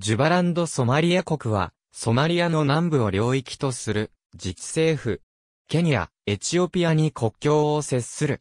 ジュバランド・ソマリア国は、ソマリアの南部を領域とする、自治政府。ケニア、エチオピアに国境を接する。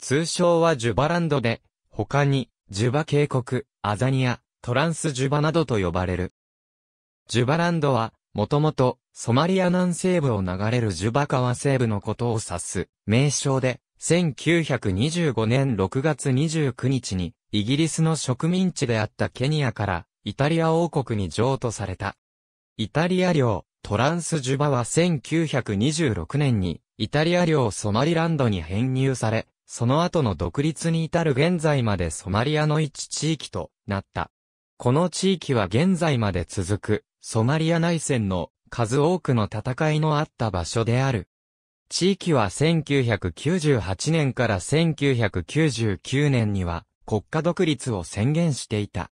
通称はジュバランドで、他に、ジュバ渓谷、アザニア、トランスジュバなどと呼ばれる。ジュバランドは、もともと、ソマリア南西部を流れるジュバ川西部のことを指す、名称で、1925年6月29日に、イギリスの植民地であったケニアから、イタリア王国に譲渡された。イタリア領、トランスジュバは1926年に、イタリア領ソマリランドに編入され、その後の独立に至る現在までソマリアの一地域となった。この地域は現在まで続く、ソマリア内戦の数多くの戦いのあった場所である。地域は1998年から1999年には国家独立を宣言していた。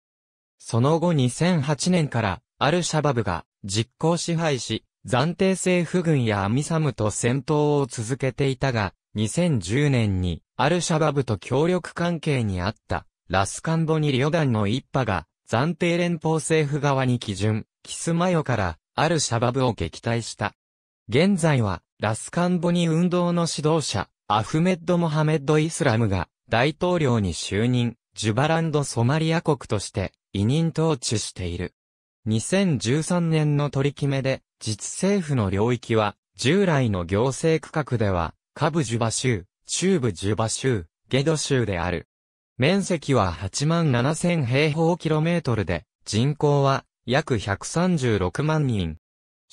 その後2008年からアルシャバブが実行支配し、暫定政府軍やアミサムと戦闘を続けていたが、2010年にアルシャバブと協力関係にあったラスカンボニリオダンの一派が暫定連邦政府側に基準、キスマヨからアルシャバブを撃退した。現在はラスカンボニ運動の指導者、アフメッド・モハメッド・イスラムが大統領に就任、ジュバランド・ソマリア国として委任統治している。2013年の取り決めで、実政府の領域は、従来の行政区画では、下部ジュバ州、中部ジュバ州、ゲド州である。面積は8万7000平方キロメートルで、人口は約136万人。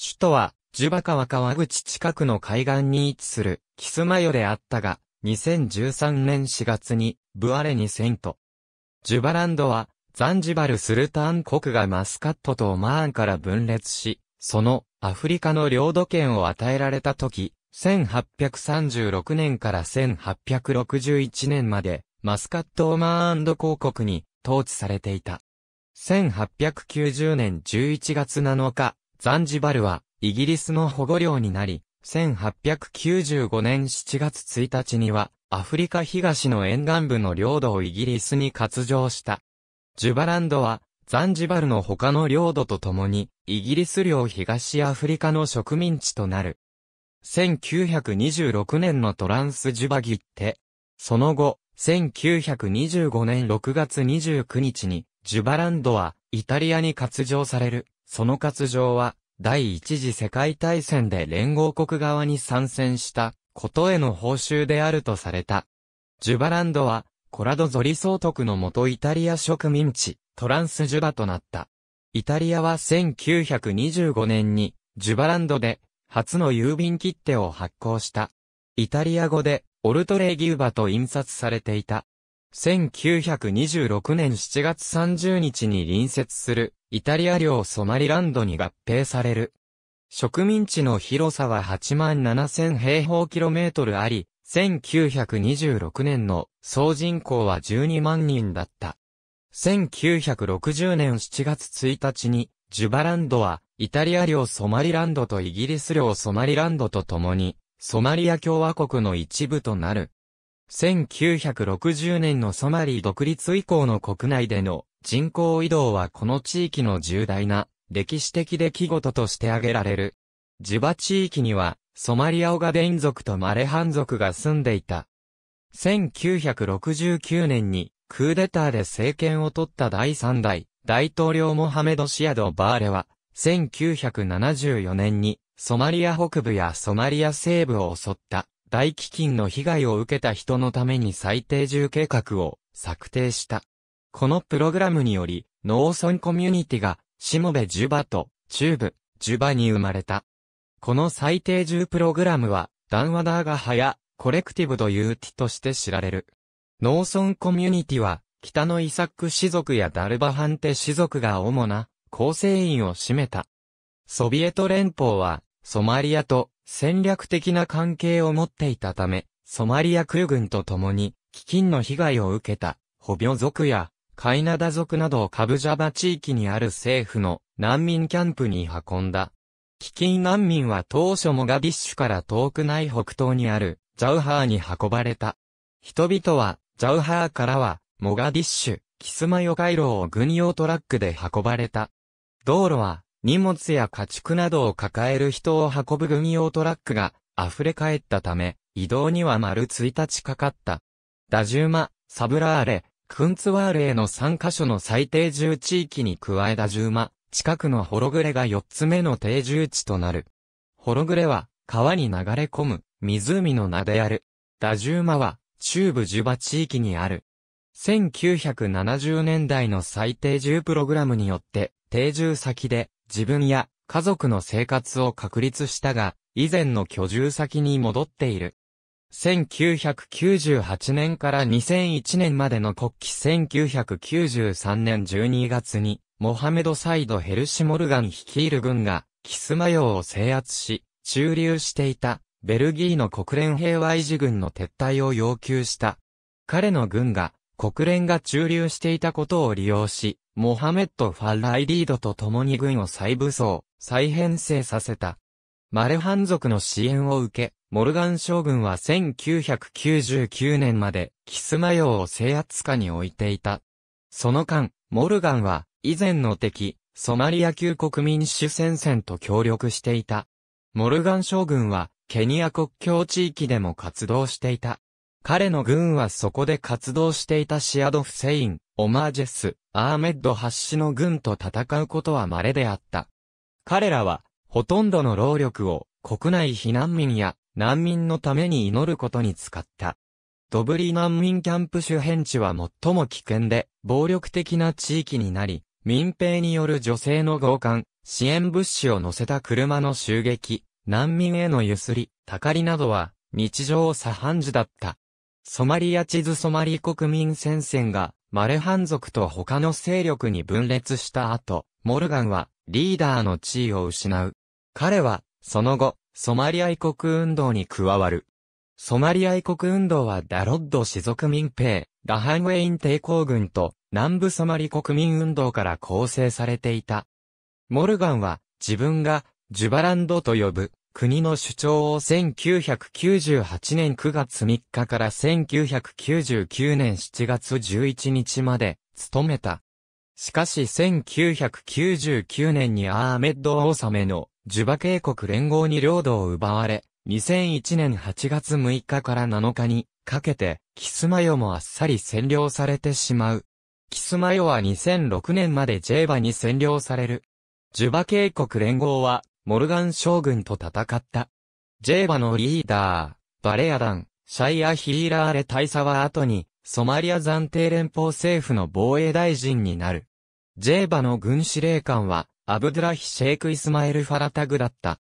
首都は、ジュバ川川口近くの海岸に位置する、キスマヨであったが、2013年4月に、ブアレに遷都。ジュバランドは、ザンジバルスルタン国がマスカットとオマーンから分裂し、そのアフリカの領土権を与えられた時、1836年から1861年まで、マスカット・オマーン公国に統治されていた。1890年11月7日、ザンジバルはイギリスの保護領になり、1895年7月1日にはアフリカ東の沿岸部の領土をイギリスに割譲した。ジュバランドは、ザンジバルの他の領土と共に、イギリス領東アフリカの植民地となる。1926年のトランスジュバギって、その後、1925年6月29日に、ジュバランドは、イタリアに割譲される。その割譲は、第一次世界大戦で連合国側に参戦した、ことへの報酬であるとされた。ジュバランドは、コラドゾリ総督のもとイタリア植民地、トランスジュバとなった。イタリアは1925年に、ジュバランドで、初の郵便切手を発行した。イタリア語で、オルトレーギューバと印刷されていた。1926年7月30日に隣接する、イタリア領ソマリランドに合併される。植民地の広さは8万7000平方キロメートルあり、1926年の総人口は12万人だった。1960年7月1日に、ジュバランドは、イタリア領ソマリランドとイギリス領ソマリランドと共に、ソマリア共和国の一部となる。1960年のソマリ独立以降の国内での人口移動はこの地域の重大な歴史的出来事として挙げられる。ジュバ地域にはソマリアオガデイン族とマレハン族が住んでいた。1969年にクーデターで政権を取った第3代大統領モハメド・シアド・バーレは、1974年にソマリア北部やソマリア西部を襲った大飢饉の被害を受けた人のために最低住計画を策定した。このプログラムにより農村コミュニティがシモベ・ジュバと中部ジュバに生まれた。この最低重プログラムは、ダンワダーガハや、コレクティブドユーティとして知られる。農村コミュニティは、北のイサック氏族やダルバハンテ氏族が主な構成員を占めた。ソビエト連邦はソマリアと戦略的な関係を持っていたため、ソマリア空軍と共に飢饉の被害を受けたホビョ族やカイナダ族などをカブジャバ地域にある政府の難民キャンプに運んだ。飢饉難民は当初モガディッシュから遠くない北東にあるジャウハーに運ばれた。人々はジャウハーからはモガディッシュ、キスマヨ回廊を軍用トラックで運ばれた。道路は荷物や家畜などを抱える人を運ぶ軍用トラックが溢れ返ったため、移動には丸1日かかった。ダジューマ、サブラーレ、クンツワーレへの3カ所の最低重地域に加えダジューマ、近くのホログレが四つ目の定住地となる。ホログレは、川に流れ込む、湖の名である。ダジューマは、中部ジュバ地域にある。1970年代の最低住プログラムによって、定住先で自分や家族の生活を確立したが、以前の居住先に戻っている。1998年から2001年までの国旗1993年12月にモハメド・サイド・ヘルシモルガン率いる軍が、キスマヨを制圧し、駐留していた、ベルギーの国連平和維持軍の撤退を要求した。彼の軍が、国連が駐留していたことを利用し、モハメッド・ファルライリードと共に軍を再武装、再編成させた。マレハン族の支援を受け、モルガン将軍は1999年までキスマヨを制圧下に置いていた。その間、モルガンは以前の敵、ソマリア旧国民主戦線と協力していた。モルガン将軍は、ケニア国境地域でも活動していた。彼の軍はそこで活動していたシアド・フセイン、オマージェス、アーメッド・発死の軍と戦うことは稀であった。彼らは、ほとんどの労力を、国内避難民や難民のために祈ることに使った。ドブリ難民キャンプ周辺地は最も危険で、暴力的な地域になり、民兵による女性の強姦、支援物資を乗せた車の襲撃、難民へのゆすり、たかりなどは日常茶飯事だった。ソマリア地図ソマリ国民戦線がマレハン族と他の勢力に分裂した後、モルガンはリーダーの地位を失う。彼はその後、ソマリア国運動に加わる。ソマリア国運動はダロッド氏族民兵、ラハンウェイン抵抗軍と南部サマリ国民運動から構成されていた。モルガンは自分がジュバランドと呼ぶ国の主張を1998年9月3日から1999年7月11日まで務めた。しかし1999年にアーメッド王様のジュバ渓国連合に領土を奪われ、2001年8月6日から7日にかけて、キスマヨもあっさり占領されてしまう。キスマヨは2006年までジェーバに占領される。ジュバ渓谷連合は、モルガン将軍と戦った。ジェーバのリーダー、バレアダン、シャイア・ヒーラーレ大佐は後に、ソマリア暫定連邦政府の防衛大臣になる。ジェーバの軍司令官は、アブドゥラヒ・シェイク・イスマエル・ファラタグだった。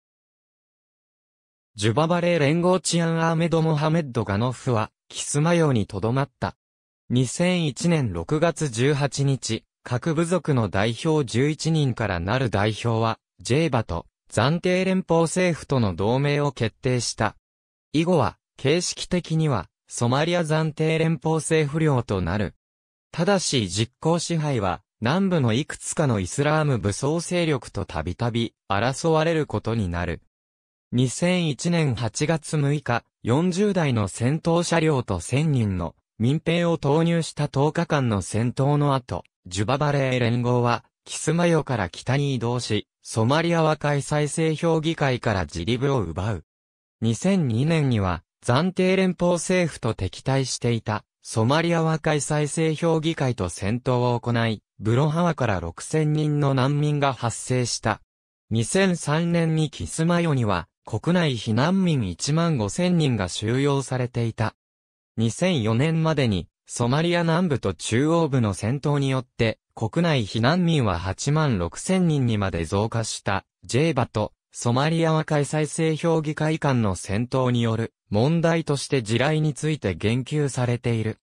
ジュババレー連合治安アーメド・モハメッド・ガノフは、キスマヨにとどまった。2001年6月18日、各部族の代表11人からなる代表は、ジェイバと暫定連邦政府との同盟を決定した。以後は、形式的には、ソマリア暫定連邦政府領となる。ただし実効支配は、南部のいくつかのイスラーム武装勢力とたびたび争われることになる。2001年8月6日、40台の戦闘車両と1000人の民兵を投入した10日間の戦闘の後、ジュババレー連合は、キスマヨから北に移動し、ソマリア和解再生評議会から自リブを奪う。2002年には、暫定連邦政府と敵対していた、ソマリア和解再生評議会と戦闘を行い、ブロハワから6000人の難民が発生した。2003年にキスマヨには、国内避難民1万5000人が収容されていた。2004年までに、ソマリア南部と中央部の戦闘によって、国内避難民は8万6千人にまで増加した、ジェイバと、ソマリア和解再生評議会間の戦闘による、問題として地雷について言及されている。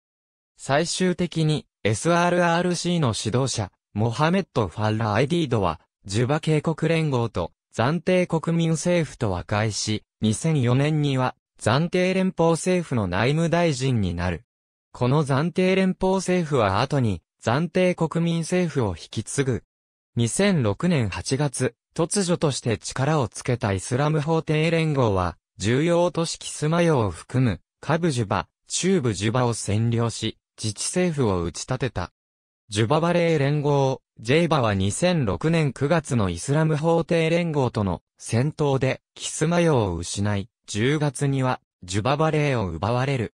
最終的に、SRRC の指導者、モハメット・ファッラ・アイディードは、ジュバ渓谷連合と、暫定国民政府と和解し、2004年には、暫定連邦政府の内務大臣になる。この暫定連邦政府は後に暫定国民政府を引き継ぐ。2006年8月、突如として力をつけたイスラム法廷連合は、重要都市キスマヨを含む、カブジュバ、中部ジュバを占領し、自治政府を打ち立てた。ジュババレー連合、ジェイバは2006年9月のイスラム法廷連合との戦闘でキスマヨを失い、10月にはジュババレーを奪われる。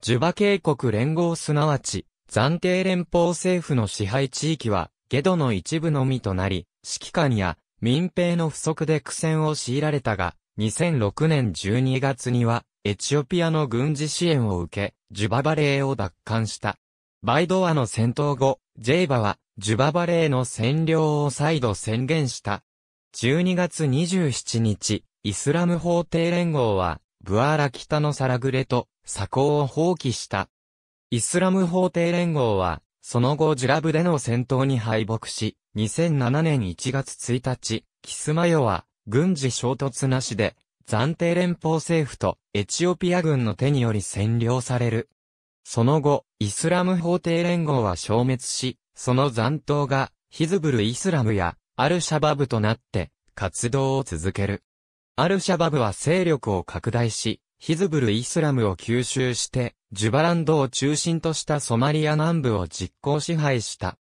ジュバ渓谷連合すなわち、暫定連邦政府の支配地域は、ゲドの一部のみとなり、指揮官や民兵の不足で苦戦を強いられたが、2006年12月には、エチオピアの軍事支援を受け、ジュババレーを奪還した。バイドアの戦闘後、ジェイバは、ジュババレーの占領を再度宣言した。12月27日、イスラム法廷連合は、ブアーラ北のサラグレと、鎖行を放棄した。イスラム法廷連合は、その後ジュラブでの戦闘に敗北し、2007年1月1日、キスマヨは、軍事衝突なしで、暫定連邦政府とエチオピア軍の手により占領される。その後、イスラム法廷連合は消滅し、その残党が、ヒズブル・イスラムや、アルシャバブとなって、活動を続ける。アルシャバブは勢力を拡大し、ヒズブル・イスラムを吸収して、ジュバランドを中心としたソマリア南部を実行支配した。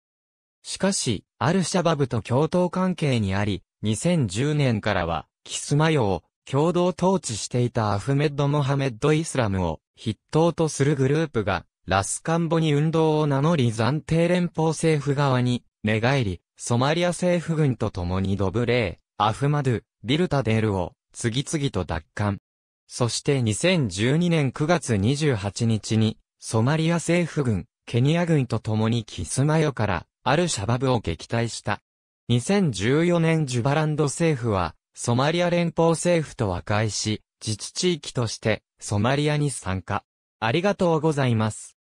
しかし、アルシャバブと共闘関係にあり、2010年からは、キスマヨを共同統治していたアフメッド・モハメッド・イスラムを筆頭とするグループが、ラスカンボに運動を名乗り暫定連邦政府側に、寝返り、ソマリア政府軍と共にドブレー、アフマドゥ、ビルタデールを、次々と奪還。そして2012年9月28日に、ソマリア政府軍、ケニア軍と共にキスマヨから、アルシャバブを撃退した。2014年ジュバランド政府は、ソマリア連邦政府と和解し、自治地域として、ソマリアに参加。ありがとうございます。